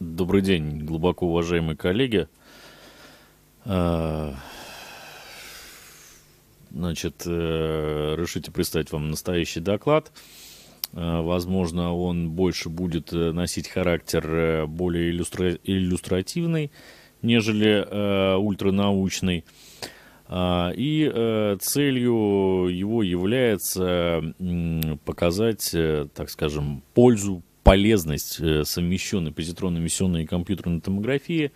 Добрый день, глубоко уважаемые коллеги. А, значит, э, решите представить вам настоящий доклад. А, возможно, он больше будет э, носить характер э, более иллюстра... иллюстративный, нежели ультранаучный. А, и целью его является показать, так скажем, пользу полезность э, совмещенной позитронной эмиссионной и компьютерной томографии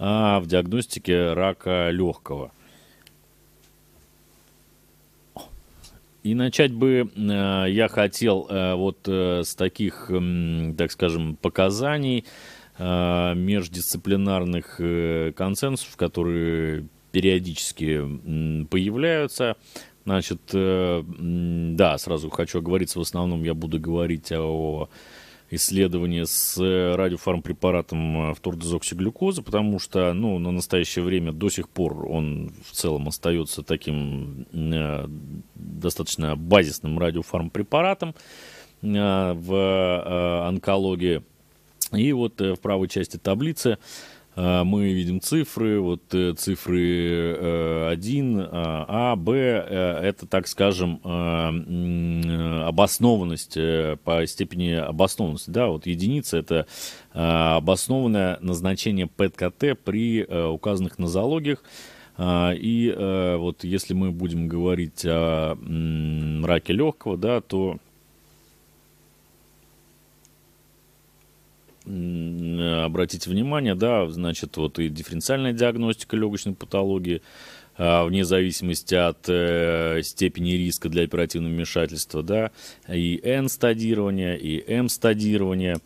а, в диагностике рака легкого. И начать бы э, я хотел э, вот с таких, так скажем, показаний междисциплинарных консенсусов, которые периодически появляются. Значит, да, сразу хочу оговориться, в основном я буду говорить о исследования с э, радиофармпрепаратом фтордезоксиглюкоза, э, потому что ну, на настоящее время до сих пор он в целом остается таким э, достаточно базисным радиофармпрепаратом в онкологии. И вот в правой части таблицы а, мы видим цифры, вот э, цифры 1, э, а, а, Б, э, это, так скажем, а, обоснованность по степени обоснованности, да, вот единица это обоснованное назначение ПЭТ-КТ при указанных на и вот если мы будем говорить о раке легкого, да, то Э, обратить внимание, да, значит, вот и дифференциальная диагностика легочной патологии, а, вне зависимости от э, степени риска для оперативного вмешательства, да, и N-стадирование, и M стадирование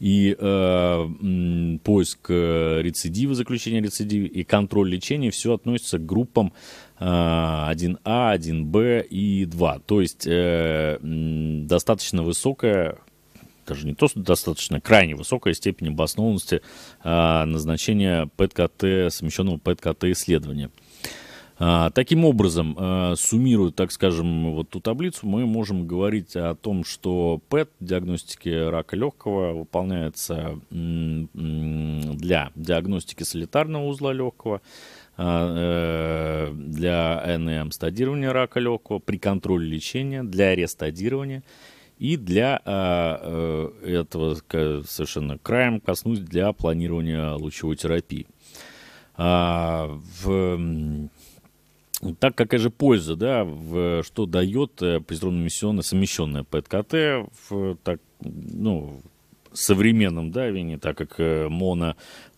и э, поиск э, рецидива, заключение рецидива, и контроль лечения, все относится к группам э, 1А, 1Б и 2. То есть э, достаточно высокая даже не то, что достаточно, крайне высокая степень обоснованности э, назначения ПЭТ-КТ, совмещенного ПЭТ-КТ исследования. Э, таким образом, э, суммируя, так скажем, вот ту таблицу, мы можем говорить о том, что ПЭТ диагностики рака легкого выполняется для диагностики солитарного узла легкого, э, для НМ стадирования рака легкого, при контроле лечения, для рестадирования – и для а, э, этого совершенно краем коснусь для планирования лучевой терапии. А, в, так какая же польза, да, в, что дает э, позитронно-эмиссионно совмещенная ПЭТ-КТ в так, ну, современном давлении, так как э, моно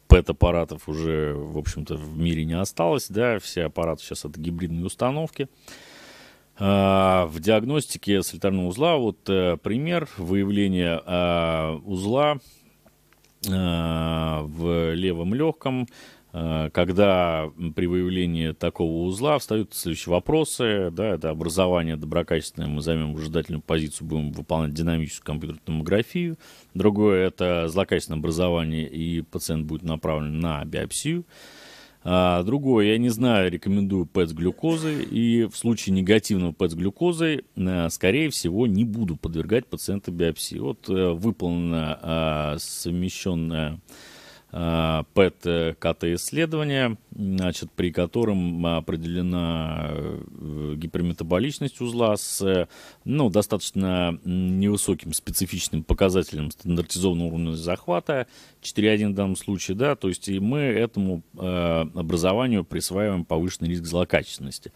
ПЭТ-аппаратов уже, в общем-то, в мире не осталось, да, все аппараты сейчас это гибридные установки. Uh, а, в диагностике солитарного узла вот э, пример выявления а, узла а, в левом легком, когда при выявлении такого узла встают следующие вопросы. Да, это образование доброкачественное, мы займем ожидательную позицию, будем выполнять динамическую компьютерную томографию. Другое – это злокачественное образование, и пациент будет направлен на биопсию. А другое, я не знаю, рекомендую ПЭТ с глюкозой, и в случае негативного ПЭТ с глюкозой, э, скорее всего, не буду подвергать пациента биопсии. Вот э, выполнена совмещенная Э, ПЭТ-КТ-исследование, значит, при котором определена э, гиперметаболичность узла с ну, достаточно невысоким специфичным показателем стандартизованного уровня захвата, 4.1 в данном случае, да, то есть и мы этому э, образованию присваиваем повышенный риск злокачественности.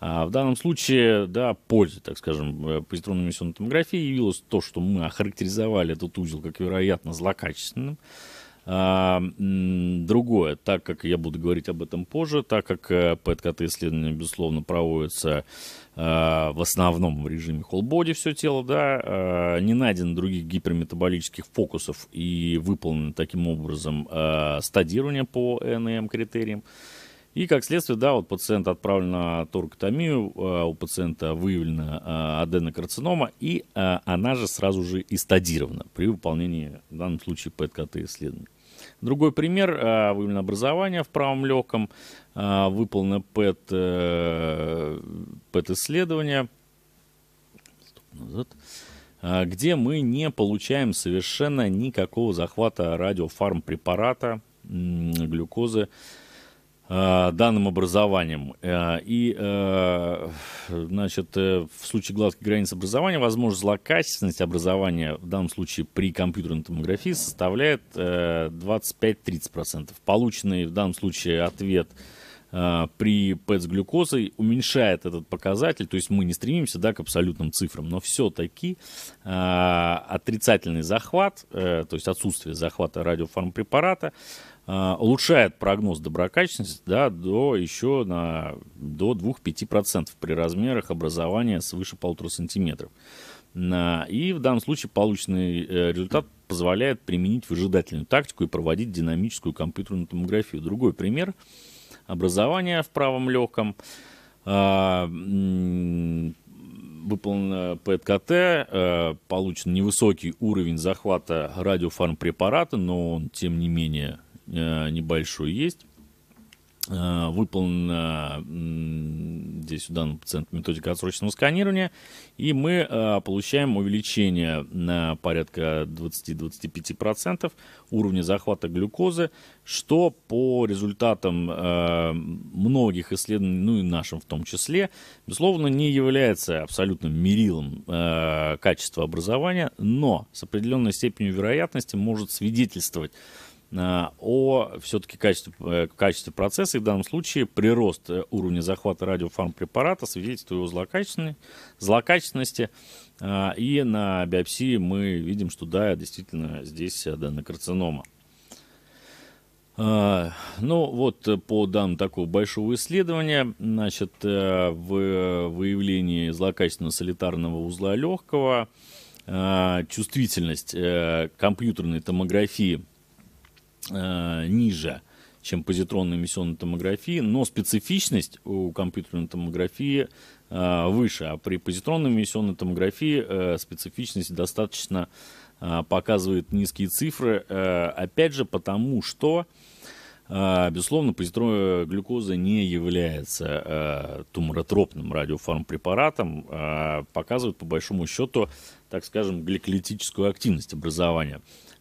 А в данном случае, да, пользой, так скажем, э, позитронной эмиссионной томографии явилось то, что мы охарактеризовали этот узел как вероятно злокачественным, а, другое, так как я буду говорить об этом позже, так как э, ПЭТ-КТ исследования, безусловно, проводятся а, в основном в режиме холбоди все тело, да, а, не найдено других гиперметаболических фокусов и выполнено таким образом а, стадирование по НМ критериям. И как следствие, да, вот пациент отправлен на торкотомию, у пациента выявлена аденокарцинома, и она же сразу же и стадирована при выполнении, в данном случае, ПЭТ-КТ исследования. Другой пример э, выявлено образование в правом легком, э, а, выполнено ПЭТ, э, ПЭТ-исследование, назад, а, где мы не получаем совершенно никакого захвата радиофармпрепарата, глюкозы, Э, данным образованием. Э, и, э, значит, в случае гладких границ образования, возможно, злокачественность образования, в данном случае при компьютерной томографии, составляет 25-30%. Полученный в данном случае ответ при ПЭТ с e глюкозой уменьшает этот показатель, то есть мы не стремимся да, к абсолютным цифрам, но все-таки э, отрицательный захват, э, то есть отсутствие захвата радиофармпрепарата, Э, улучшает прогноз доброкачественности да, до еще на, до 2-5% при размерах образования свыше 1,5 см. И в данном случае полученный э, результат позволяет применить выжидательную тактику и проводить динамическую компьютерную томографию. Другой пример образования в правом легком э, выполнено ПЭТ-КТ, получен невысокий уровень захвата радиофармпрепарата, но он, тем не менее, Э, небольшой есть. Э, выполнена здесь у данного пациента методика отсрочного сканирования, и мы э, получаем увеличение на порядка 20-25% уровня захвата глюкозы, что по результатам многих исследований, ну и нашим в том числе, безусловно, не является абсолютным мерилом качества образования, но с определенной степенью вероятности может свидетельствовать Э, о все-таки качестве, э, качестве процесса и в данном случае прирост э, уровня захвата радиофармпрепарата свидетельствует о злокачественности, злокачественности. И на биопсии мы видим, что да, действительно здесь аденокарцинома. Ну вот по данным такого большого исследования, значит, в выявлении злокачественного солитарного узла легкого чувствительность компьютерной томографии Э, ниже, чем позитронной эмиссионной томографии, но специфичность у компьютерной томографии э, выше, а при позитронной эмиссионной томографии э, специфичность достаточно показывает низкие цифры, опять же потому что а, безусловно, позитронная глюкоза не является а, туморотропным радиофармпрепаратом, а, показывает по большому счету, так скажем, гликолитическую активность образования.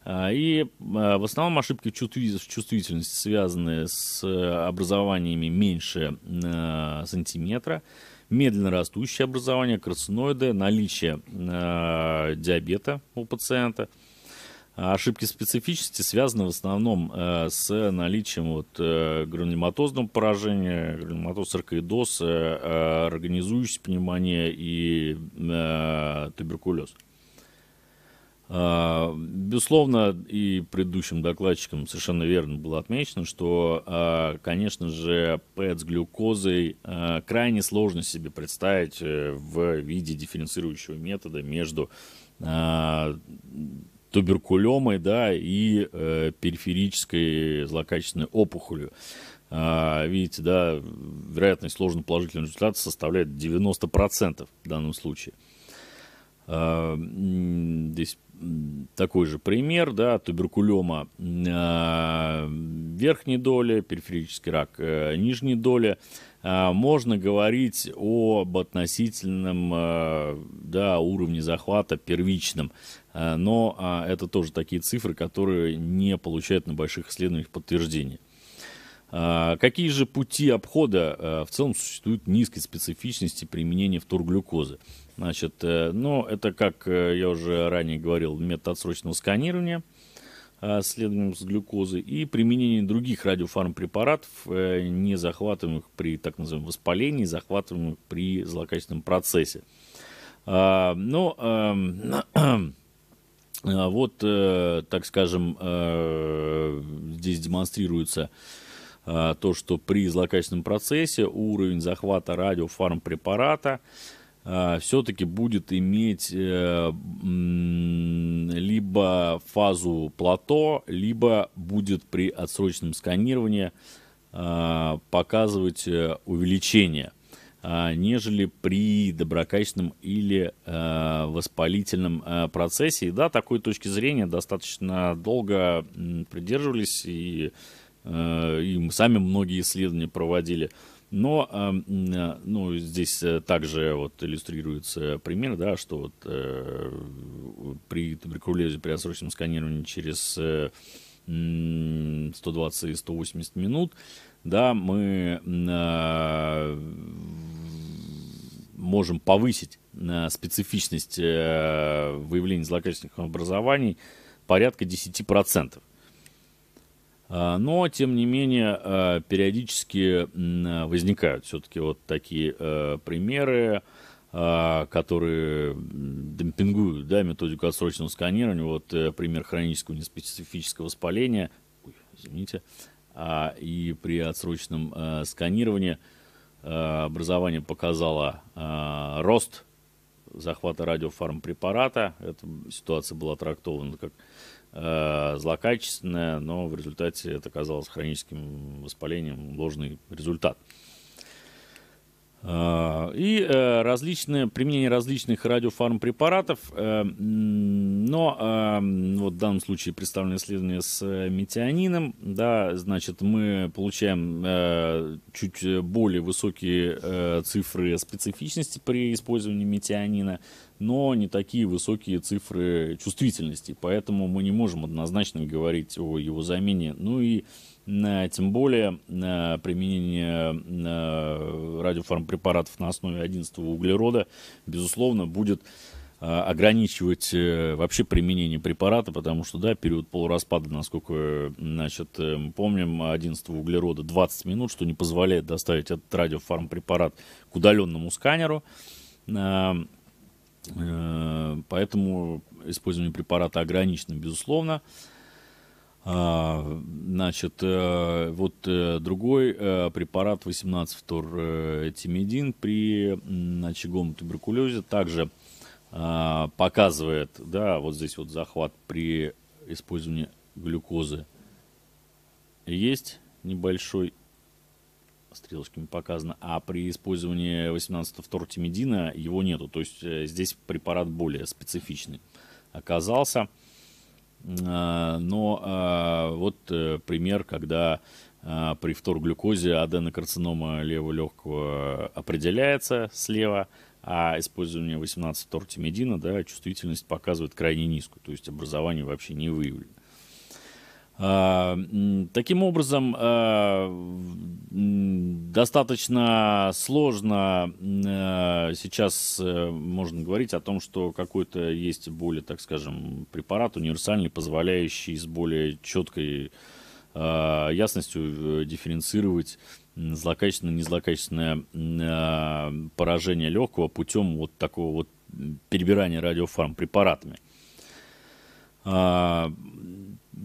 И в основном ошибки в чувствительности связаны с образованиями меньше сантиметра, медленно растущее образование, карциноиды, наличие диабета у пациента – а ошибки специфичности связаны в основном э, с наличием вот, э, гранулематозного поражения, гранулематоз саркоидоз, э, организующаяся пневмония и туберкулез. А, безусловно, и предыдущим докладчикам совершенно верно было отмечено, что, а, конечно же, ПЭТ с глюкозой крайне сложно себе представить в виде дифференцирующего метода между туберкулемой, да, и э, периферической злокачественной опухолью. А, видите, да, вероятность сложного положительного результата составляет 90% в данном случае. А, здесь такой же пример, да, туберкулема а, верхней доли, периферический рак а, нижней доли. А, а, можно говорить об относительном а, да, уровне захвата первичном. А, но это тоже такие цифры, которые не получают на больших исследованиях подтверждения. Какие же пути обхода в целом существуют низкой специфичности применения вторглюкозы? Значит, э, ну, это, как э, я уже ранее говорил, метод отсрочного сканирования – следованием с глюкозой и применение других радиофармпрепаратов, э, не захватываемых при так называемом воспалении, захватываемых при злокачественном процессе. А, но эм, а вот, э, так скажем, э, здесь демонстрируется то, что при злокачественном процессе уровень захвата радиофармпрепарата препарата Э, все-таки будет иметь э, либо фазу плато, либо будет при отсрочном сканировании э, показывать увеличение, нежели при доброкачественном или воспалительном процессе. И да, такой точки зрения достаточно долго придерживались, и, и сами многие исследования проводили. Но эм, ну, здесь э, также вот иллюстрируется пример, да, что вот э, при туберкулезе при отсрочном сканировании через 120 э, и 180 минут, да, мы можем повысить специфичность выявления злокачественных образований порядка 10%. А, но, тем не менее, а, периодически возникают все-таки вот такие э, примеры, а, которые демпингуют да, методику отсроченного сканирования. Вот э, пример хронического неспецифического воспаления. Ой, извините. И при отсроченном э, сканировании образование показало рост захвата радиофармпрепарата. Эта ситуация была трактована как Э, злокачественная, но в результате это оказалось хроническим воспалением, ложный результат. Э, и э, различные, применение различных радиофармпрепаратов, но вот в данном случае представлено исследование с метионином, да, значит, мы получаем чуть более высокие цифры специфичности при использовании метионина, но не такие высокие цифры чувствительности, поэтому мы не можем однозначно говорить о его замене. Ну и э, тем более э, применение э, радиофармпрепаратов на основе 11 углерода, безусловно, будет ограничивать вообще применение препарата, потому что, да, период полураспада, насколько, значит, мы помним, 11 углерода 20 минут, что не позволяет доставить этот радиофармпрепарат к удаленному сканеру. Э, поэтому использование препарата ограничено, безусловно. А, значит, э, вот э, другой препарат 18 втор тимидин при очаговом туберкулезе также а, показывает, да, вот здесь вот захват при использовании глюкозы есть небольшой стрелочками показано, а при использовании 18-го тортимедина его нету. То есть э, здесь препарат более специфичный оказался. Э, но э, вот пример, когда при вторглюкозе аденокарцинома левого легкого определяется слева, а использование 18 тортимедина, да, чувствительность показывает крайне низкую, то есть образование вообще не выявлено. А, таким образом, а, достаточно сложно а, сейчас э, можно говорить о том, что какой-то есть более, так скажем, препарат универсальный, позволяющий с более четкой ясностью э, дифференцировать злокачественное, незлокачественное поражение легкого путем вот такого вот перебирания радиофарм препаратами.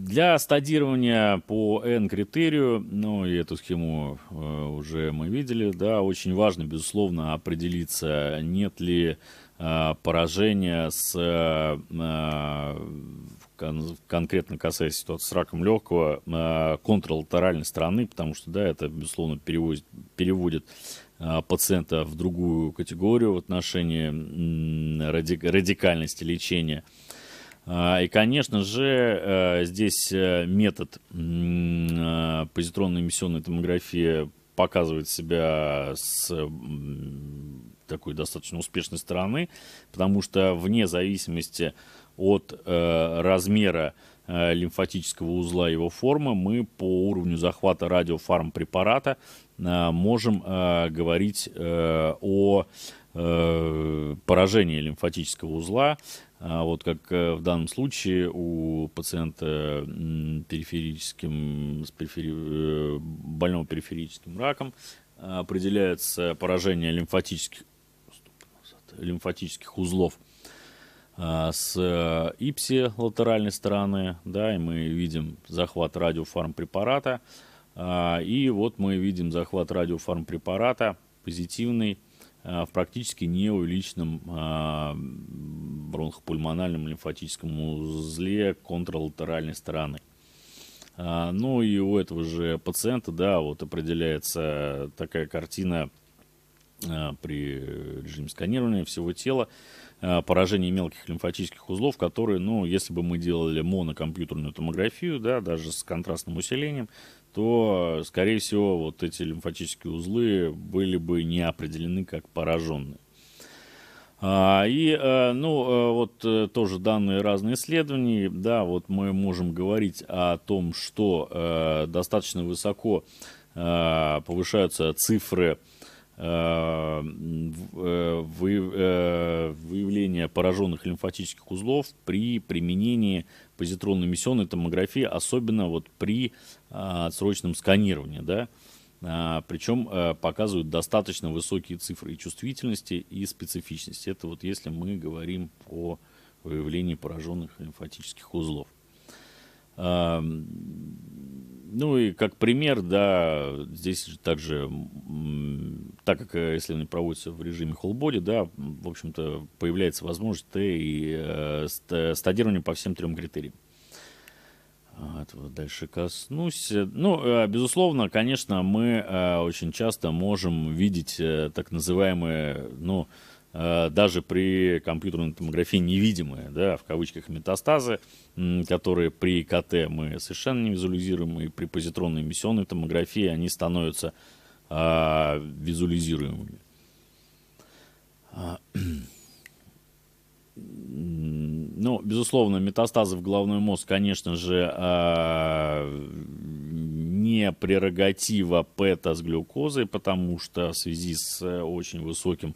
Для стадирования по N-критерию, ну и эту схему э, уже мы видели, да, очень важно, безусловно, определиться, нет ли э, поражения с, э, кон конкретно касаясь ситуации с раком легкого, э, контралатеральной стороны, потому что, да, это, безусловно, переводит, переводит э, пациента в другую категорию в отношении радикальности лечения. А, и, конечно же, э, здесь э, метод э, позитронной эмиссионной томографии показывает себя с такой достаточно успешной стороны, потому что вне зависимости от размера лимфатического узла его формы, мы по уровню захвата радиофармпрепарата можем говорить о Э, поражение лимфатического узла, а вот как э, в данном случае у пациента периферическим, с перифери... Э, больного периферическим раком определяется поражение лимфатических, лимфатических узлов с ипси латеральной стороны, да, и мы видим захват радиофармпрепарата, а, и вот мы видим захват радиофармпрепарата позитивный, Э, в практически неувеличенном э, бронхопульмональном лимфатическом узле контралатеральной стороны. Э, ну и у этого же пациента, да, вот определяется такая картина при режиме сканирования всего тела, поражение мелких лимфатических узлов, которые, ну, если бы мы делали монокомпьютерную томографию, да, даже с контрастным усилением, то, скорее всего, вот эти лимфатические узлы были бы не определены как пораженные. А, и, э, ну, э, вот э, тоже данные разные исследования, да, вот мы можем говорить о том, что достаточно высоко повышаются цифры Э, э, э, выявление пораженных лимфатических узлов при применении позитронной эмиссионной томографии, особенно вот при срочном сканировании, да, причем показывают достаточно высокие цифры и чувствительности, и специфичности. Это вот если мы говорим о выявлении пораженных лимфатических узлов. Эм, ну и как пример, да, здесь также, так как э, если они проводятся в режиме холбоди, да, в общем-то появляется возможность и э, стадирования по всем трем критериям. А, Этого дальше коснусь. Ну, э, безусловно, конечно, мы э, очень часто можем видеть так называемые, ну, Э, даже при компьютерной томографии невидимые, да, в кавычках метастазы, которые при КТ мы совершенно не визуализируем, и при позитронной эмиссионной томографии они становятся а, визуализируемыми. А, ну, безусловно, метастазы в головной мозг, конечно же, а, не прерогатива ПЭТа с глюкозой, потому что в связи с э, очень высоким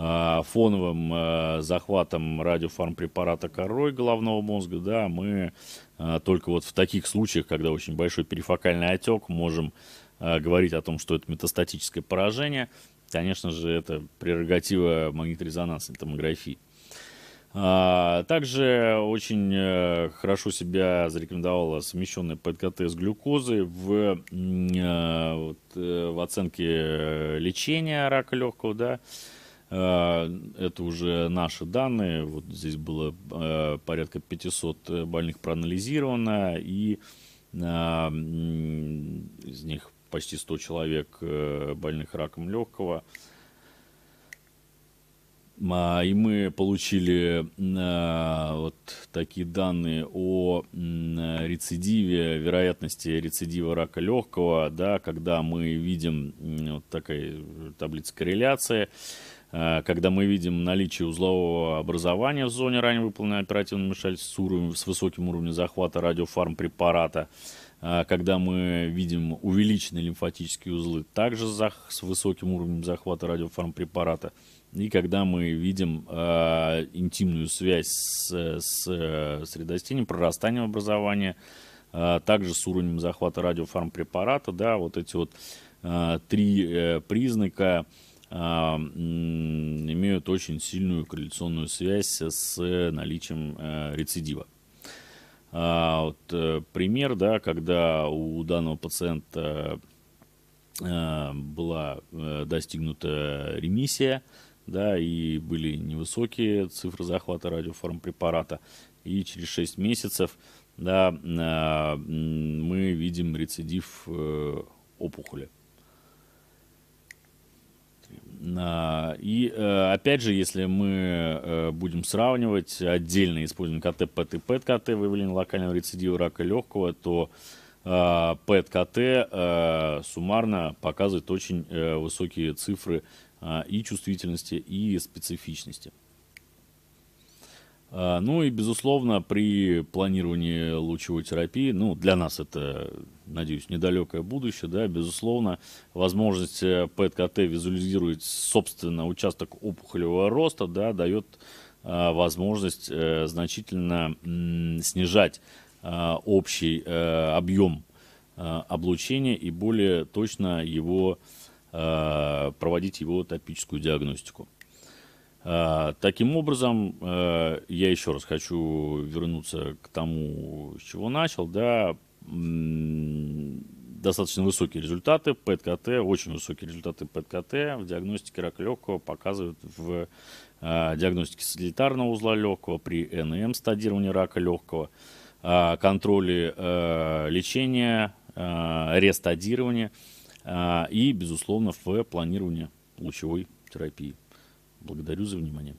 Э, фоновым э, захватом радиофармпрепарата корой головного мозга, да, мы э, только вот в таких случаях, когда очень большой перифокальный отек, можем говорить о том, что это метастатическое поражение. Конечно же, это прерогатива магниторезонансной томографии. А, также очень хорошо себя зарекомендовала совмещенная ПКТ с глюкозой в, в оценке лечения рака легкого, да, Э, это уже наши данные. Вот здесь было э, порядка 500 э, больных проанализировано, и из них почти 100 человек больных раком легкого. А, и мы получили вот такие данные о рецидиве, вероятности рецидива рака легкого, да, когда мы видим вот такая таблица корреляции Э, когда мы видим наличие узлового образования в зоне ранее выполненной оперативной вмешательства с, уровнем, с высоким уровнем захвата радиофармпрепарата, э, когда мы видим увеличенные лимфатические узлы также с высоким уровнем захвата радиофармпрепарата, и когда мы видим э, интимную связь с, с э, средостением, прорастанием образования, э, также с уровнем захвата радиофармпрепарата, да, вот эти вот э, три э, признака, э, а, имеют очень сильную корреляционную связь с наличием э, рецидива. А, вот э, пример, да, когда у данного пациента э, была достигнута ремиссия, да, и были невысокие цифры захвата радиофармпрепарата, и через 6 месяцев, да, мы видим рецидив опухоли. А, и э, опять же, если мы э, будем сравнивать отдельно используем КТ, ПТ, ПЭТ-КТ, выявление локального рецидива рака легкого, то э, ПЭТ-КТ суммарно показывает очень высокие цифры и чувствительности, и специфичности. А, ну и, безусловно, при планировании лучевой терапии, ну, для нас это надеюсь, недалекое будущее, да, безусловно, возможность э, ПЭТ-КТ визуализировать, собственно, участок опухолевого роста, да, дает э, возможность э, значительно снижать общий объем облучения и более точно его, проводить его топическую диагностику. Таким образом, я еще раз хочу вернуться к тому, с чего начал. Да, достаточно высокие результаты. ПЭТ-КТ, очень высокие результаты ПЭТ-КТ в диагностике рака легкого показывают в а, диагностике солитарного узла легкого, при НМ стадировании рака легкого, а, э, контроле лечения, э, а, и, безусловно, в планировании лучевой терапии. Благодарю за внимание.